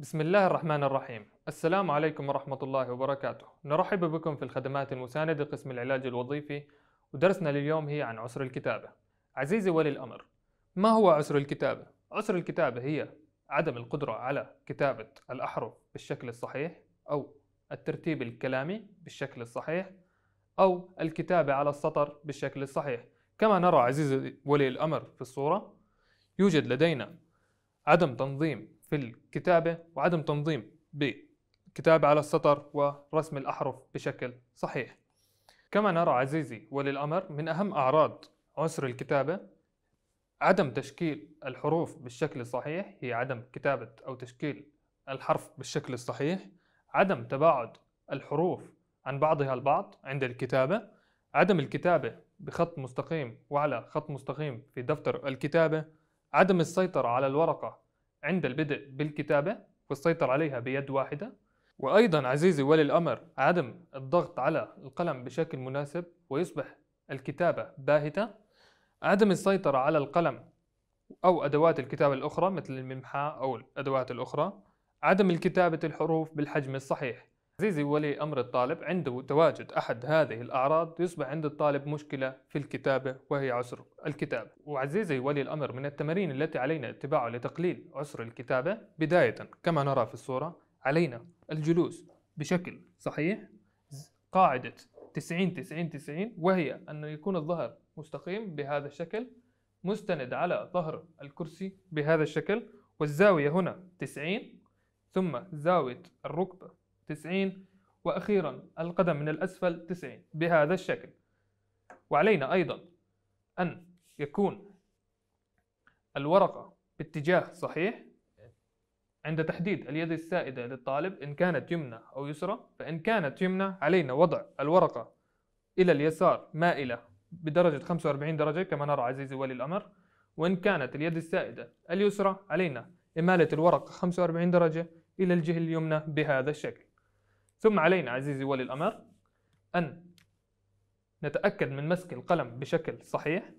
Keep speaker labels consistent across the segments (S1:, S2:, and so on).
S1: بسم الله الرحمن الرحيم السلام عليكم ورحمة الله وبركاته نرحب بكم في الخدمات المساندة قسم العلاج الوظيفي ودرسنا لليوم هي عن عسر الكتابة عزيزي ولي الأمر ما هو عسر الكتابة؟ عسر الكتابة هي عدم القدرة على كتابة الأحرف بالشكل الصحيح أو الترتيب الكلامي بالشكل الصحيح أو الكتابة على السطر بالشكل الصحيح كما نرى عزيزي ولي الأمر في الصورة يوجد لدينا عدم تنظيم في الكتابة وعدم تنظيم بكتابة على السطر ورسم الأحرف بشكل صحيح كما نرى عزيزي ولي الأمر من أهم أعراض عسر الكتابة عدم تشكيل الحروف بالشكل الصحيح هي عدم كتابة أو تشكيل الحرف بالشكل الصحيح عدم تباعد الحروف عن بعضها البعض عند الكتابة عدم الكتابة بخط مستقيم وعلى خط مستقيم في دفتر الكتابة عدم السيطرة على الورقة عند البدء بالكتابة والسيطرة عليها بيد واحدة وأيضا عزيزي ولي الأمر عدم الضغط على القلم بشكل مناسب ويصبح الكتابة باهتة عدم السيطرة على القلم أو أدوات الكتابة الأخرى مثل الممحاة أو الأدوات الأخرى عدم كتابة الحروف بالحجم الصحيح عزيزي ولي أمر الطالب عند تواجد أحد هذه الأعراض يصبح عند الطالب مشكلة في الكتابة وهي عسر الكتابة وعزيزي ولي الأمر من التمارين التي علينا اتباعها لتقليل عسر الكتابة بداية كما نرى في الصورة علينا الجلوس بشكل صحيح قاعدة 90 90 90 وهي أن يكون الظهر مستقيم بهذا الشكل مستند على ظهر الكرسي بهذا الشكل والزاوية هنا 90 ثم زاوية الركبة 90 وأخيرا القدم من الأسفل 90 بهذا الشكل وعلينا أيضا أن يكون الورقة باتجاه صحيح عند تحديد اليد السائدة للطالب إن كانت يمنى أو يسرى فإن كانت يمنى علينا وضع الورقة إلى اليسار مائلة بدرجة 45 درجة كما نرى عزيزي ولي الأمر وإن كانت اليد السائدة اليسرى علينا إمالة الورقة 45 درجة إلى الجهة اليمنى بهذا الشكل ثم علينا عزيزي ولي الأمر أن نتأكد من مسك القلم بشكل صحيح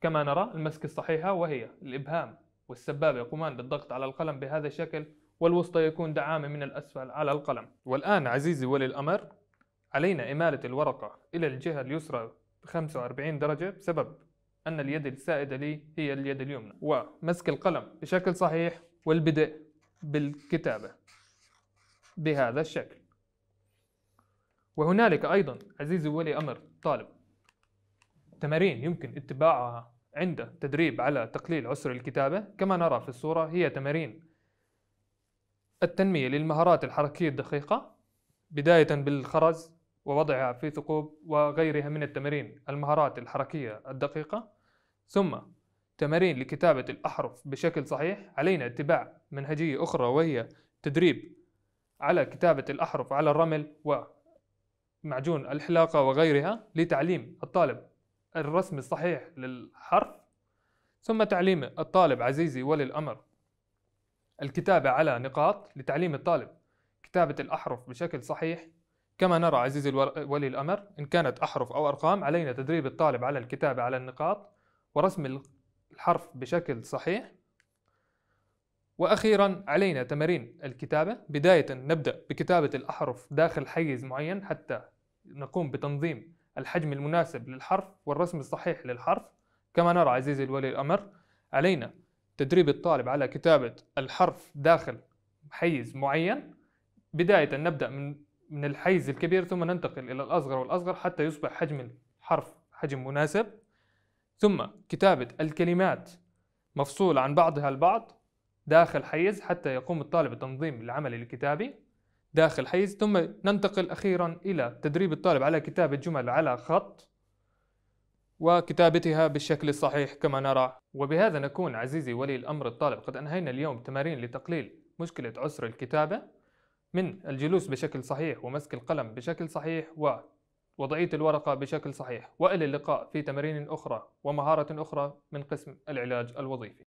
S1: كما نرى المسك الصحيحة وهي الإبهام والسبابة يقومان بالضغط على القلم بهذا الشكل والوسطى يكون دعامة من الأسفل على القلم والآن عزيزي ولي الأمر علينا إمالة الورقة إلى الجهة اليسرى ب 45 درجة بسبب أن اليد السائدة لي هي اليد اليمنى ومسك القلم بشكل صحيح والبدء بالكتابة بهذا الشكل وهنالك أيضا عزيزي ولي أمر طالب تمارين يمكن اتباعها عند تدريب على تقليل عسر الكتابة كما نرى في الصورة هي تمارين التنمية للمهارات الحركية الدقيقة بداية بالخرز ووضعها في ثقوب وغيرها من التمارين المهارات الحركية الدقيقة ثم تمارين لكتابة الأحرف بشكل صحيح علينا اتباع منهجية أخرى وهي تدريب على كتابة الأحرف على الرمل و معجون الحلاقة وغيرها لتعليم الطالب الرسم الصحيح للحرف ثم تعليم الطالب عزيزي ولي الأمر الكتابة على نقاط لتعليم الطالب كتابة الأحرف بشكل صحيح كما نرى عزيزي ولي الأمر إن كانت أحرف أو أرقام علينا تدريب الطالب على الكتابة على النقاط ورسم الحرف بشكل صحيح واخيرا علينا تمارين الكتابه بدايه نبدا بكتابه الاحرف داخل حيز معين حتى نقوم بتنظيم الحجم المناسب للحرف والرسم الصحيح للحرف كما نرى عزيزي الولي الامر علينا تدريب الطالب على كتابه الحرف داخل حيز معين بدايه نبدا من من الحيز الكبير ثم ننتقل الى الاصغر والاصغر حتى يصبح حجم الحرف حجم مناسب ثم كتابه الكلمات مفصوله عن بعضها البعض داخل حيز حتى يقوم الطالب بتنظيم العمل الكتابي داخل حيز ثم ننتقل أخيرا إلى تدريب الطالب على كتابة جمل على خط وكتابتها بالشكل الصحيح كما نرى وبهذا نكون عزيزي ولي الأمر الطالب قد أنهينا اليوم تمارين لتقليل مشكلة عسر الكتابة من الجلوس بشكل صحيح ومسك القلم بشكل صحيح ووضعية الورقة بشكل صحيح وإلى اللقاء في تمارين أخرى ومهارة أخرى من قسم العلاج الوظيفي